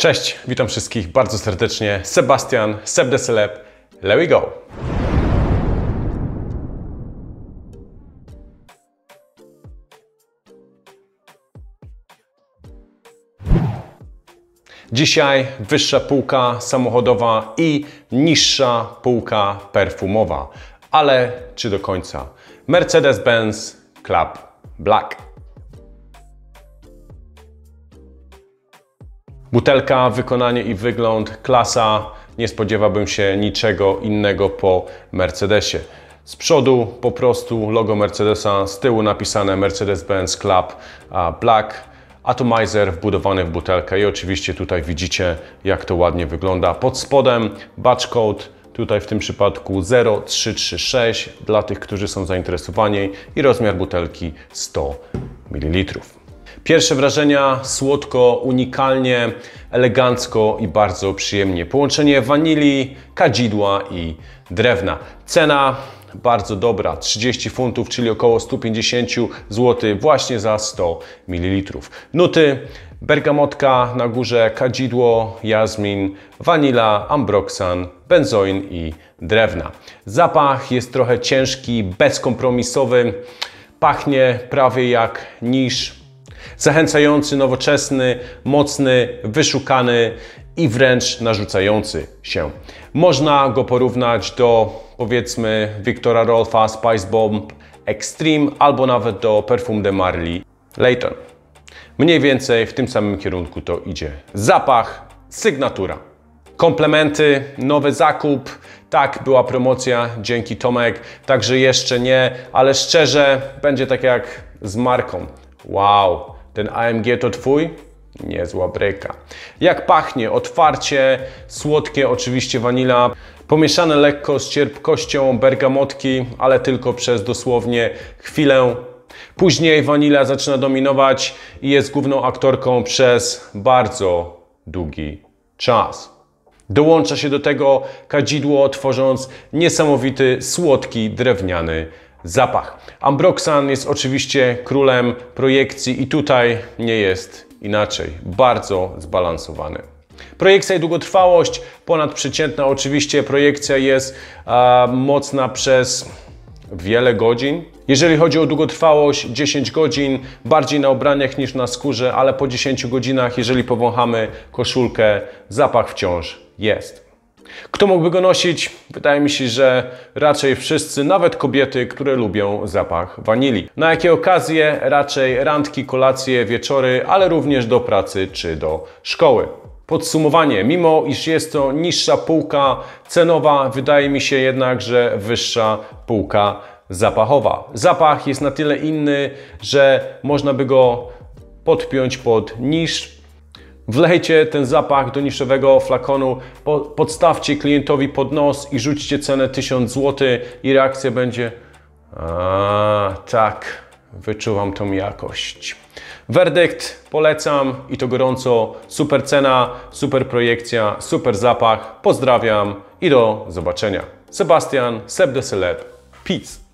Cześć, witam wszystkich bardzo serdecznie. Sebastian, Seb de Celeb. Let we go! Dzisiaj wyższa półka samochodowa i niższa półka perfumowa. Ale czy do końca? Mercedes-Benz Club Black. Butelka, wykonanie i wygląd, klasa. Nie spodziewałbym się niczego innego po Mercedesie. Z przodu po prostu logo Mercedesa, z tyłu napisane Mercedes-Benz Club Black. Atomizer wbudowany w butelkę i oczywiście tutaj widzicie jak to ładnie wygląda. Pod spodem batch code, tutaj w tym przypadku 0336 dla tych, którzy są zainteresowani i rozmiar butelki 100 ml. Pierwsze wrażenia słodko, unikalnie, elegancko i bardzo przyjemnie. Połączenie wanilii, kadzidła i drewna. Cena bardzo dobra, 30 funtów, czyli około 150 zł właśnie za 100 ml. Nuty bergamotka na górze, kadzidło, jazmin, wanila, ambroksan, benzoin i drewna. Zapach jest trochę ciężki, bezkompromisowy, pachnie prawie jak niż Zachęcający, nowoczesny, mocny, wyszukany i wręcz narzucający się. Można go porównać do powiedzmy Wiktora Rolfa Spice Bomb Extreme albo nawet do Perfum de Marly Layton. Mniej więcej w tym samym kierunku to idzie. Zapach, sygnatura. Komplementy, nowy zakup. Tak, była promocja, dzięki Tomek. Także jeszcze nie, ale szczerze będzie tak jak z marką. Wow, ten AMG to twój? Niezła bryka. Jak pachnie? Otwarcie, słodkie oczywiście wanila, pomieszane lekko z cierpkością bergamotki, ale tylko przez dosłownie chwilę. Później wanila zaczyna dominować i jest główną aktorką przez bardzo długi czas. Dołącza się do tego kadzidło, tworząc niesamowity, słodki, drewniany zapach. Ambroxan jest oczywiście królem projekcji i tutaj nie jest inaczej. Bardzo zbalansowany. Projekcja i długotrwałość ponadprzeciętna. Oczywiście projekcja jest mocna przez wiele godzin. Jeżeli chodzi o długotrwałość, 10 godzin, bardziej na ubraniach niż na skórze, ale po 10 godzinach, jeżeli powąchamy koszulkę, zapach wciąż jest. Kto mógłby go nosić? Wydaje mi się, że raczej wszyscy, nawet kobiety, które lubią zapach wanilii. Na jakie okazje? Raczej randki, kolacje, wieczory, ale również do pracy czy do szkoły. Podsumowanie, mimo iż jest to niższa półka cenowa, wydaje mi się jednak, że wyższa półka zapachowa. Zapach jest na tyle inny, że można by go podpiąć pod niż Wlejcie ten zapach do niszowego flakonu, podstawcie klientowi pod nos i rzućcie cenę 1000 zł i reakcja będzie a tak, wyczuwam tą jakość. Werdykt polecam i to gorąco. Super cena, super projekcja, super zapach. Pozdrawiam i do zobaczenia. Sebastian, Seb de Celeb. Peace.